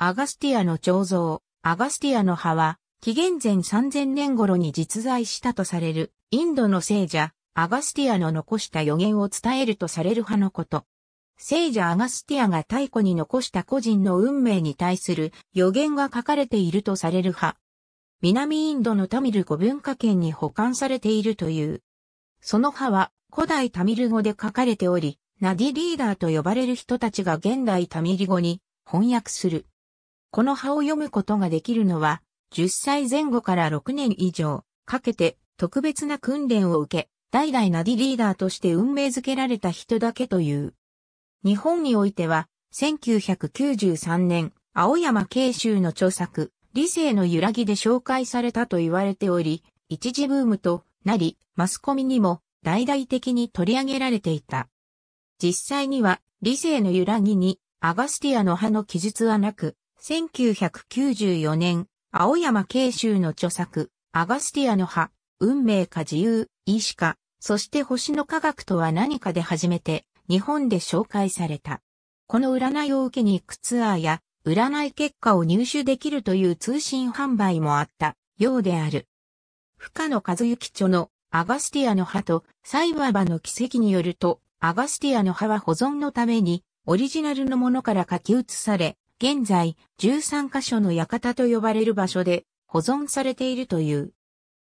アガスティアの彫像、アガスティアの葉は、紀元前3000年頃に実在したとされる、インドの聖者、アガスティアの残した予言を伝えるとされる派のこと。聖者アガスティアが太古に残した個人の運命に対する予言が書かれているとされる派。南インドのタミル語文化圏に保管されているという。その派は古代タミル語で書かれており、ナディリーダーと呼ばれる人たちが現代タミル語に翻訳する。この葉を読むことができるのは、10歳前後から6年以上かけて特別な訓練を受け、代々ナディリーダーとして運命づけられた人だけという。日本においては、1993年、青山慶州の著作、理性の揺らぎで紹介されたと言われており、一時ブームとなり、マスコミにも大々的に取り上げられていた。実際には、理性の揺らぎに、アガスティアの葉の記述はなく、1994年、青山慶州の著作、アガスティアの葉、運命か自由、意志か、そして星の科学とは何かで初めて、日本で紹介された。この占いを受けに行くツアーや、占い結果を入手できるという通信販売もあったようである。深野和幸著のアガスティアの葉とサイババの奇跡によると、アガスティアの葉は保存のためにオリジナルのものから書き写され、現在、13カ所の館と呼ばれる場所で保存されているという。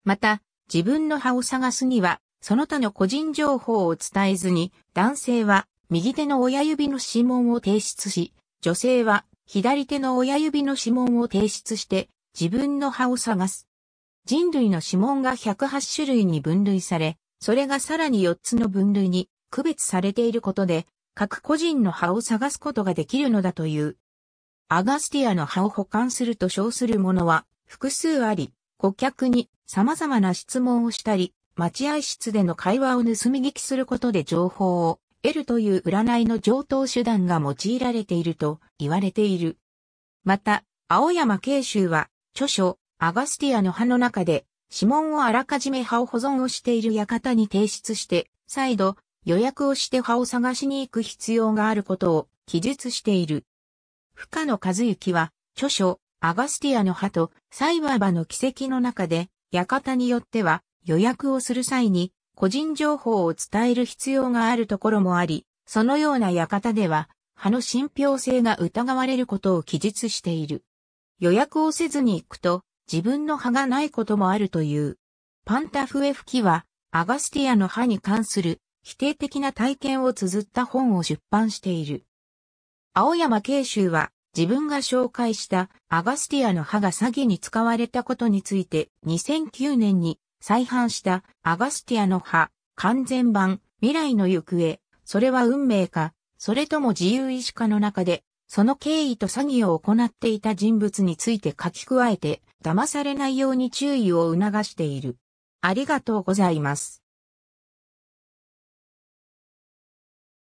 また、自分の歯を探すには、その他の個人情報を伝えずに、男性は右手の親指の指紋を提出し、女性は左手の親指の指紋を提出して自分の歯を探す。人類の指紋が108種類に分類され、それがさらに4つの分類に区別されていることで、各個人の歯を探すことができるのだという。アガスティアの葉を保管すると称するものは複数あり、顧客に様々な質問をしたり、待合室での会話を盗み聞きすることで情報を得るという占いの上等手段が用いられていると言われている。また、青山慶州は著書アガスティアの葉の中で指紋をあらかじめ葉を保存をしている館に提出して、再度予約をして葉を探しに行く必要があることを記述している。深野和幸は、著書、アガスティアの歯と、サイバーバの奇跡の中で、館によっては、予約をする際に、個人情報を伝える必要があるところもあり、そのような館では、歯の信憑性が疑われることを記述している。予約をせずに行くと、自分の歯がないこともあるという。パンタフエフキは、アガスティアの歯に関する否定的な体験を綴った本を出版している。青山慶州は自分が紹介したアガスティアの歯が詐欺に使われたことについて2009年に再販したアガスティアの歯完全版未来の行方、それは運命か、それとも自由意志かの中で、その経緯と詐欺を行っていた人物について書き加えて、騙されないように注意を促している。ありがとうございます。